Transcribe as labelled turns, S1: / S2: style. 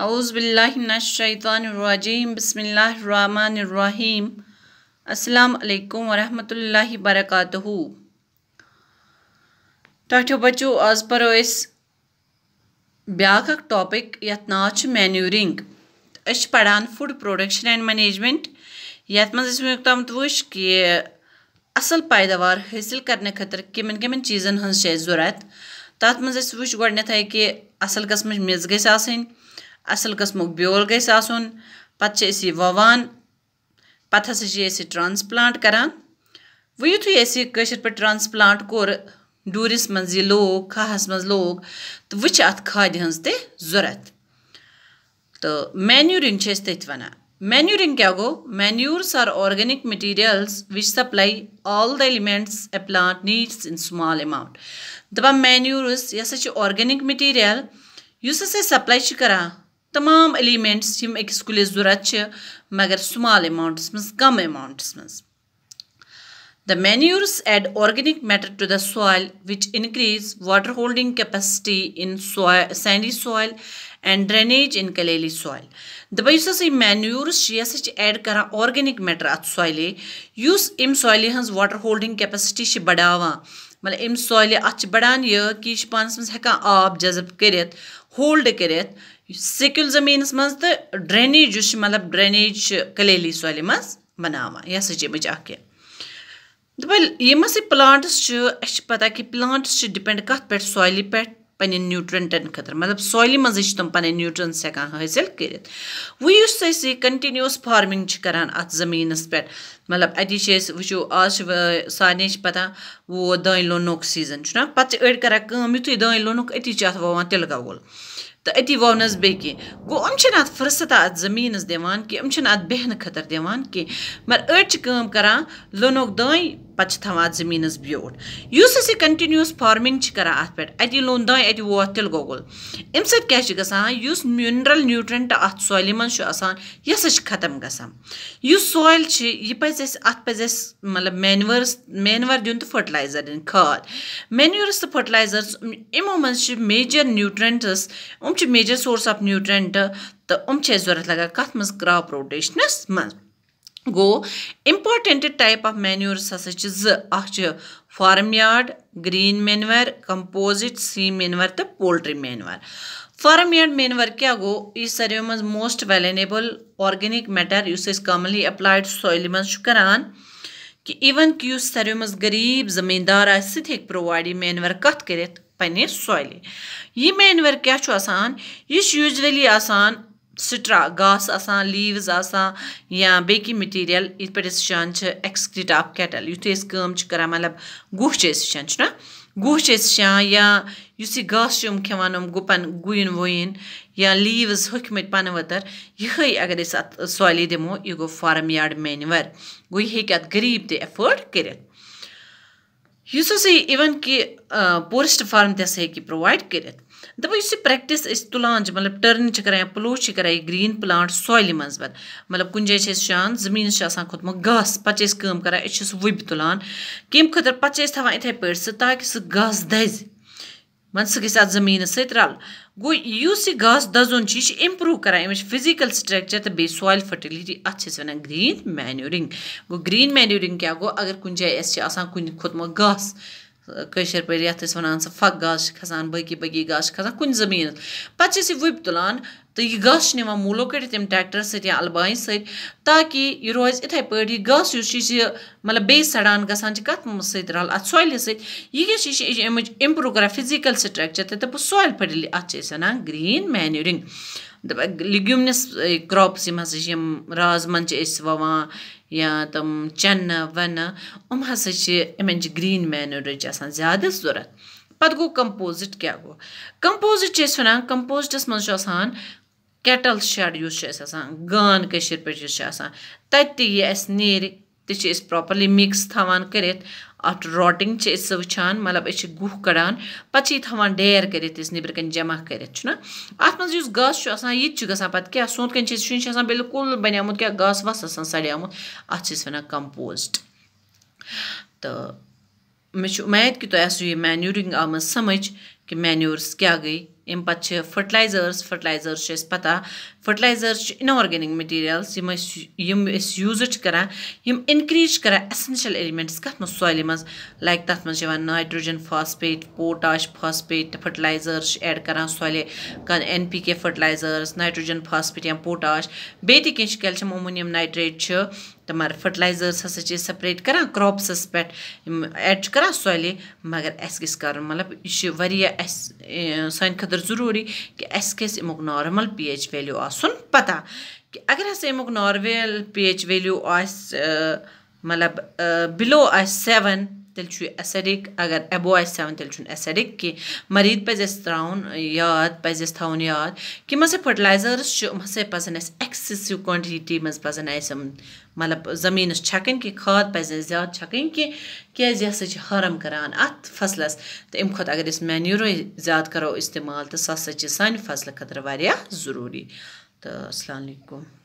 S1: अउज़बिल्लिनशैतवानरजीम बसमीम अल्लाम वरहमत ला वरक टो बचो आज पो ब्या टॉपिक ये ना मैन्यूरिंग पढ़ान फूड प्रोडक्शन एंड मैनेजमेंट ये वक्त वह कि असल पैदावार हासिल करने खतर कमन कमन चीज़न हज ज़रूरत तथा तो वह गए कि असल कस्म मिज गई اَصٕل قٕسمُک بیول گژھِ آسُن پَتہٕ چھِ أسۍ یہِ وَوان پَتہٕ ہَسا چھِ أسۍ یہِ ٹرٛانسپٕلانٛٹ کَران وۄنۍ یُتھُے اَسہِ یہِ کٲشِر پٲٹھۍ ٹرٛانسپٕلانٛٹ کوٚر ڈوٗرِس منٛز یہِ لوگ کھہَس منٛز لوگ تہٕ وۄنۍ چھِ اَتھ کھادِ ہٕنٛز تہِ ضوٚرَتھ تہٕ مینیوٗرِنٛگ چھِ أسۍ تٔتھۍ وَنان مینیوٗرِنٛگ کیٛاہ گوٚو manures are organic materials which supply all the elements a plant needs in small amount دَپان مینیوٗرٕس یہِ ہَسا چھِ آرگینِک مٔٹیٖریَل یُس ہَسا سَپلاے چھِ کَران तमाम एलिमेंट्स यम अकिस कुलिस जरूरत मगर स्माल अमाउंट्स मज कम अमाउंट्स मज the manures add organic matter to the soil which increase water holding capacity in sandy soil and drainage in clayey soil दपा यस मैन्यूर्स यह हसा एड कर ऑर्गेनिक मैटर अत सॉल अम सॉल हज वाटर होल्डिंग कैपेसिटी बढ़ावा मतलब अम सॉल अत बढ़ान यह कि यह पानस मज हेकान आब जजब कर होल्ड कर سِکیُل زٔمیٖنَس منٛز تہٕ ڈرٛینیج یُس چھُ مطلب ڈرٛینیج چھِ کلیلی سۄیلہِ منٛز بَناوان یہِ ہَسا چھِ اَمِچ اَکھ یہِ دَپان یِم ہَسا پٕلانٛٹٕس چھِ اَسہِ چھِ پَتہ کہِ پٕلانٛٹٕس چھِ ڈِپٮ۪نٛڈ کَتھ پٮ۪ٹھ سۄیلہِ پٮ۪ٹھ پنٛنٮ۪ن نیوٗٹرٛنٛٹَن خٲطرٕ مطلب سۄیلہِ منٛزٕے چھِ تِم پَنٕنۍ نیوٗٹرٛنٕس ہٮ۪کان حٲصِل کٔرِتھ وۄنۍ یُس أسۍ یہِ کَنٹِنیوٗس فارمِنٛگ چھِ کَران اَتھ زٔمیٖنَس پٮ۪ٹھ مطلب اَتی چھِ أسۍ وٕچھو آز چھِ سارنٕے چھِ پَتہ ووت دانہِ لونُک سیٖزَن چھُنا پَتہٕ چھِ أڑۍ کَران کٲم یُتھُے دانہِ لونُک أتی چھِ اَتھ وَوان تِلہٕ گۄگُل تہٕ أتی وونَس بیٚیہِ کینٛہہ گوٚو یِم چھِنہٕ اَتھ فٕرصت اَتھ زٔمیٖنَس دِوان کینٛہہ یِم چھِنہٕ اَتھ بیٚہنہٕ خٲطرٕ دِوان کینٛہہ مگر أڑۍ چھِ کٲم کَران لونُک دانہِ پَتہٕ چھِ تھاوان اَتھ زٔمیٖنَس بیوٗٹھ یُس أسۍ یہِ کَنٹِنیوٗس فارمِنٛگ چھِ کَران اَتھ پٮ۪ٹھ اَتی لوٚن دانہِ اَتہِ ووت تِلہٕ گۄگُل اَمہِ سۭتۍ کیٛاہ چھِ گژھان یُس مِنرَل نیوٗٹرَنٛٹ اَتھ سویلہِ منٛز چھُ آسان یہِ ہَسا چھِ ختم گژھان یُس سویِل چھِ یہِ پَزِ اَسہِ اَتھ پَزِ اَسہِ مطلب مینوٲرٕس مینوَر دیُن تہٕ فٔٹلایزَر دِنۍ کھاد مینوٲرٕس تہٕ فٔٹلایزٲرٕس یِمو منٛز چھِ major nutrients um major source of nutrient तो उम जरूरत लगा कत मज क्रॉप रोटेशनस मज गो इम्पॉटेंट टाइप ऑफ मेन्यूर्स हस farmyard green manure compost सी मेनवर तो poultry manure farmyard manure क्या गो इस सर्वे मज मोस्ट वेलेनेबल ऑर्गेनिक मैटर उस कॉमनली अप्लाइड सॉइल मजान कि इवन कि सर्वे मज गरीब जमींदार आ सोवाइड मेनवर कत कर پنٛنہِ سۄیلہِ یہِ مینوَر کیٛاہ چھُ آسان یہِ چھُ یوٗجؤلی آسان سٕٹرٛا گاسہٕ آسان لیٖوٕز آسان یا بیٚیہِ کینٛہہ مٔٹیٖریَل یِتھ پٲٹھۍ أسۍ وٕچھان چھِ ایٚکسکرٛیٖٹ آف کیٹَل یُتھُے أسۍ کٲم چھِ کَران مطلب گُہہ چھِ أسۍ وٕچھان چھُنا گُہہ چھِ أسۍ وٕچھان یا یُس یہِ گاسہٕ چھِ یِم کھٮ۪وان یِم گُپَن گُیِن وُیِن یا لیٖوٕز ہوٚکھمٕتۍ پَنہٕ ؤتٕر یِہوٚے اگر أسۍ اَتھ سۄیلہِ دِمو یہِ گوٚو فارم یاڈ مینوَر گوٚو یہِ ہیٚکہِ اَتھ غریٖب تہِ ایٚفٲڈ کٔرِتھ یُس ہسا یہِ اِوٕن کہِ پورسٹ فارم تہِ ہسا ہیٚکہِ یہِ پرٛووایڈ کٔرِتھ دَپان یُس یہِ پرٛٮ۪کٹِس أسۍ تُلان چھِ مطلب ٹٔرٕن چھِ کران یا پٕلو چھِ کران یہِ گرٛیٖن پٕلانٹ سۄیلہِ منٛز پَتہٕ مطلب کُنہِ جایہِ چھِ أسۍ شان زٔمیٖنَس چھُ آسان کھوٚتمُت گاسہٕ پَتہٕ چھِ أسۍ کٲم کران أسۍ چھِ سُہ وُبہِ تُلان کَمہِ خٲطرٕ پَتہٕ چھِ أسۍ تھاوان یِتھَے پٲٹھۍ سُہ تاکہِ سُہ گاسہٕ دَزِ مان سُہ گژھِ اَتھ زٔمیٖنَس سۭتۍ رَلہٕ گوٚو یُس یہِ گاسہٕ دَزُن چھُ یہِ چھِ اِمپرٛوٗ کَران اَمِچ فِزِکَل سٕٹرٛکچَر تہٕ بیٚیہِ سویِل فٔٹِلِٹی اَتھ چھِ أسۍ وَنان گرٛیٖن مینیوٗرِنٛگ گوٚو گرٛیٖن مینیوٗرِنٛگ کیٛاہ گوٚو اگر کُنہِ جایہِ اَسہِ چھِ آسان کُنہِ کھوٚتمُت گاسہٕ کٲشِر پٲٹھۍ یَتھ أسۍ وَنان سُہ پھَکھ گاسہٕ چھِ کھَسان باقٕے باقٕے گاسہٕ چھِ کھَسان کُنہِ زٔمیٖنَس پَتہٕ چھِ أسۍ یہِ وُپۍ تُلان तो यह गस मूलो कर तम ट्रैक्टर सत्य अलबाई ताकि यह रोज इथे पे गस मतलब बे सड़ान गत सल अ सोल सम्रू कर फिजिकल स्ट्रक्चर तो दुप सोल फटल अन ग्रीन मैन्यूरिंग दिग्यूमस क्रॉप्स हम रजमन ववान या तम चन वन उम हमें ग्रीन मैन्यूरच ज्यादा जरूरत पत् गो कम्पोजिट क्या गो कम्पोजिट वन कम्पोजिटस मजान کیٹل شَڈ یُس چھُ اَسہِ آسان گان کٔشیٖر پٲٹھۍ یُس چھُ آسان تَتہِ تہِ یہِ اَسہِ نیرِ تہِ چھِ أسۍ پرٛاپرلی مِکٕس تھاوان کٔرِتھ اَتھ راٹِنٛگ چھِ أسۍ سُہ وٕچھان مطلب أسۍ چھِ گُہہ کَڑان پَتہٕ چھِ یہِ تھاوان ڈیر کٔرِتھ أسۍ نیٚبرٕ کَنۍ جمع کٔرِتھ چھُنہ اَتھ منٛز یُس گاسہٕ چھُ آسان یہِ تہِ چھُ گژھان پَتہٕ کیٛاہ سونٛتھ کَنۍ چھِ أسۍ سُہ چھِ آسان بِلکُل بَنیومُت کیٛاہ گاسہٕ واسہٕ آسان سَڑیومُت اَتھ چھِ أسۍ وَنان کَمپوزٹ تہٕ मे उम्मीद कि तुम आसो यह मैन्यूरिंग आम समझ कि मैन्यूर्स क्या गई अम पे फर्टिलाइजर्स फर्टिलाइजर्स पता इन इनऑर्गेनिक मटीरियल्स यूज करा इनक्रीज करा एसेंशियल एलिमेंट्स कत मज सोल मज लाइक तथ मज nitrogen phosphate potash phosphate fertilizers add करा soil N P K fertilizers nitrogen phosphate या पोटाश बेह कैल्शियम अमोनियम नाइट्रेट تِمَن فٔٹلایزٲرٕس ہَسا چھِ أسۍ سَپریٹ کَران کرٛاپسَس پٮ۪ٹھ یِم ایڈ چھِ کَران سۄیلہِ مگر اَسہِ گژھِ کَرُن مطلب یہِ چھِ واریاہ اَسہِ سانہِ خٲطرٕ ضٔروٗری کہِ اَسہِ گژھِ اَمیُک نارمَل پی ایچ ویلیوٗ آسُن پَتہ کہِ اگر ہَسا اَمیُک نارویل پی ایچ ویلیوٗ آسہِ مطلب بِلو آسہِ سٮ۪وَن تیٚلہِ چھُ ایسَڈِک اگر ایبو آسہِ تھاوٕنۍ تیٚلہِ چھُنہٕ ایسَڈِک کینٛہہ مٔریٖد پَزِ اَسہِ ترٛاوُن یاد پَزِ اَسہِ تھاوُن یاد کہِ یِم ہَسا فٔٹلایزٲرٕس چھِ یِم ہَسا پَزَن اَسہِ ایٚکسیسِو کانٹِٹی منٛز پَزَن اَسہِ یِم مطلب زٔمیٖنَس چھَکٕنۍ کہِ کھاد پَزِ اَسہِ زیادٕ چھَکٕنۍ کینٛہہ کیٛازِ یہِ ہَسا چھِ ہارَم کَران اَتھ فصلَس تہٕ اَمہِ کھۄتہٕ اگر أسۍ مینیوٗرٕے زیادٕ کَرو استعمال تہٕ سُہ ہَسا چھِ سانہِ فصلہٕ خٲطرٕ واریاہ ضروٗری تہٕ اَسلام علیکُم